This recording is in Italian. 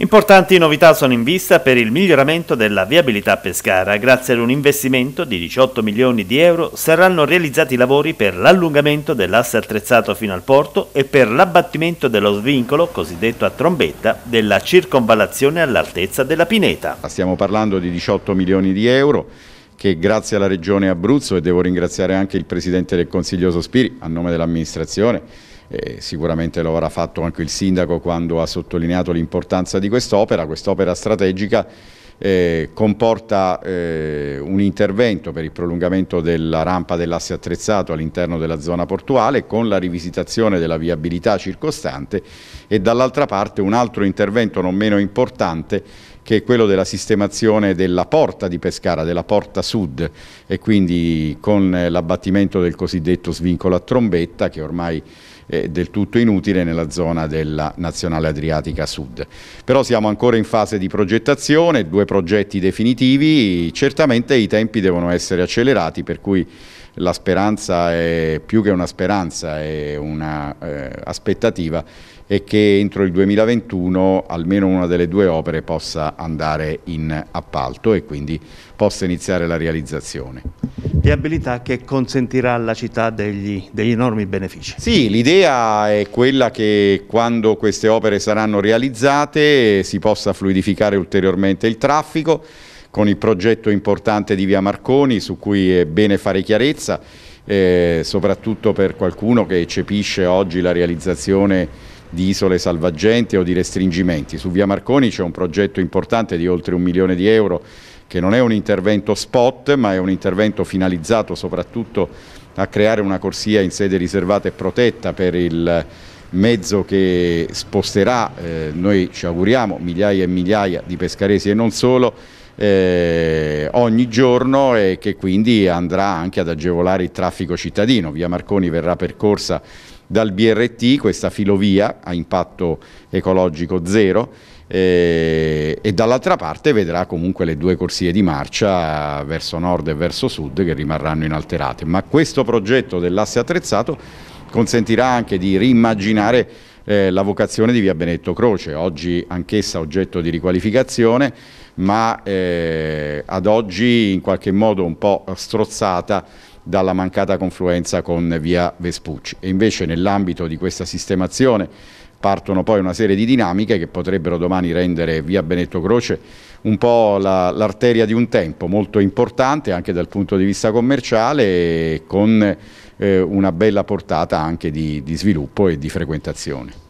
Importanti novità sono in vista per il miglioramento della viabilità pescara. Grazie ad un investimento di 18 milioni di euro saranno realizzati i lavori per l'allungamento dell'asse attrezzato fino al porto e per l'abbattimento dello svincolo, cosiddetto a trombetta, della circonvallazione all'altezza della pineta. Stiamo parlando di 18 milioni di euro che grazie alla Regione Abruzzo e devo ringraziare anche il Presidente del Consiglio Sospiri a nome dell'amministrazione eh, sicuramente lo avrà fatto anche il sindaco quando ha sottolineato l'importanza di quest'opera, quest'opera strategica eh, comporta eh, un intervento per il prolungamento della rampa dell'asse attrezzato all'interno della zona portuale con la rivisitazione della viabilità circostante e dall'altra parte un altro intervento non meno importante che è quello della sistemazione della porta di Pescara, della porta sud e quindi con eh, l'abbattimento del cosiddetto svincolo a trombetta che ormai eh, del tutto inutile nella zona della Nazionale Adriatica Sud. Però siamo ancora in fase di progettazione, due progetti definitivi, certamente i tempi devono essere accelerati per cui la speranza è più che una speranza, è un'aspettativa eh, e che entro il 2021 almeno una delle due opere possa andare in appalto e quindi possa iniziare la realizzazione viabilità che consentirà alla città degli, degli enormi benefici. Sì, l'idea è quella che quando queste opere saranno realizzate si possa fluidificare ulteriormente il traffico con il progetto importante di Via Marconi su cui è bene fare chiarezza, eh, soprattutto per qualcuno che eccepisce oggi la realizzazione di isole salvagenti o di restringimenti. Su Via Marconi c'è un progetto importante di oltre un milione di euro che non è un intervento spot ma è un intervento finalizzato soprattutto a creare una corsia in sede riservata e protetta per il mezzo che sposterà, eh, noi ci auguriamo, migliaia e migliaia di pescaresi e non solo, eh, ogni giorno e che quindi andrà anche ad agevolare il traffico cittadino. Via Marconi verrà percorsa dal BRT, questa filovia a impatto ecologico zero, e, eh, e dall'altra parte vedrà comunque le due corsie di marcia verso nord e verso sud che rimarranno inalterate. Ma questo progetto dell'asse attrezzato consentirà anche di rimmaginare eh, la vocazione di via Benetto Croce, oggi anch'essa oggetto di riqualificazione, ma eh, ad oggi in qualche modo un po' strozzata dalla mancata confluenza con via Vespucci. E invece nell'ambito di questa sistemazione partono poi una serie di dinamiche che potrebbero domani rendere via Benetto Croce un po' l'arteria la, di un tempo molto importante anche dal punto di vista commerciale e con eh, una bella portata anche di, di sviluppo e di frequentazione.